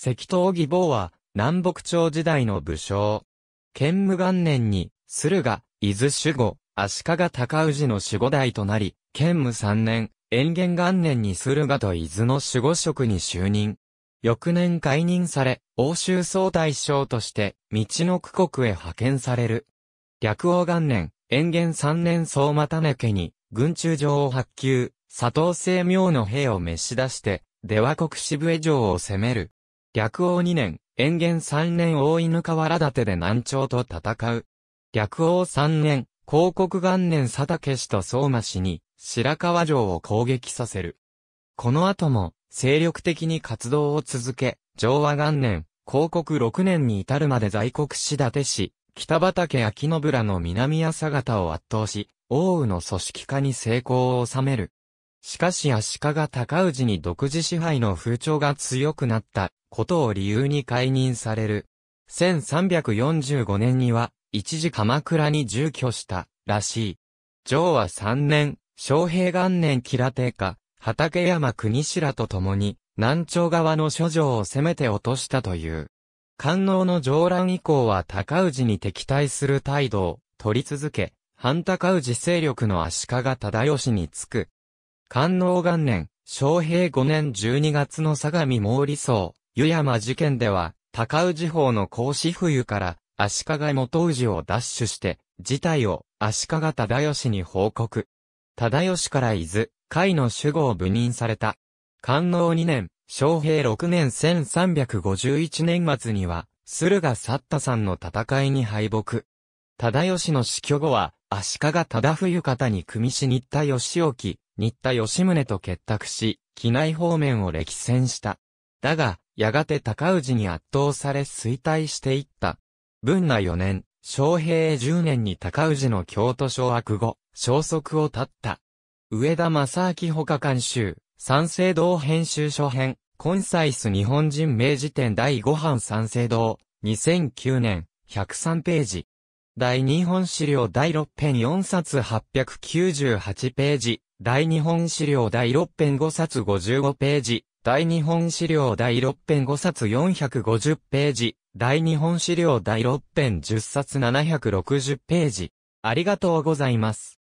関東義坊は、南北朝時代の武将。建武元年に、駿河、伊豆守護、足利尊氏の守護代となり、建武三年、延元元年に駿河と伊豆の守護職に就任。翌年解任され、欧州総大将として、道の区国へ派遣される。略王元年、延元三年総又根家に、軍中城を発給、佐藤清明の兵を召し出して、出羽国渋江城を攻める。逆王2年、延元3年大犬河原立で南朝と戦う。逆王3年、広告元年佐竹氏と相馬氏に、白川城を攻撃させる。この後も、精力的に活動を続け、上和元年、広告6年に至るまで在国市立氏、北畠秋信らの南朝方を圧倒し、王羽の組織化に成功を収める。しかし足利尊氏に独自支配の風潮が強くなったことを理由に解任される。1345年には、一時鎌倉に住居したらしい。上は3年、昌平元年吉良帝下、畠山国白と共に、南朝側の諸城を攻めて落としたという。官能の上乱以降は高氏に敵対する態度を取り続け、反高氏勢力の足利忠義につく、官能元年、昭平5年12月の相模毛利荘、湯山事件では、高宇地方の甲子冬から、足利元氏を奪取して、事態を足利忠義に報告。忠義から伊豆、海の守護を部任された。官能2年、昭平6年1351年末には、駿河去ったさんの戦いに敗北。忠義の死去後は、足利忠冬方に組みしに行った義興、新田義宗と結託し、機内方面を歴戦した。だが、やがて高氏に圧倒され衰退していった。文那4年、昌平10年に高氏の京都掌握後、消息を絶った。上田正明補加監修、三省堂編集書編、コンサイス日本人名辞典第5版三省堂、2009年、103ページ。第日本資料第6編4冊898ページ。大日本資料第6編5冊55ページ、大日本資料第6編5冊450ページ、大日本資料第6編10冊760ページ。ありがとうございます。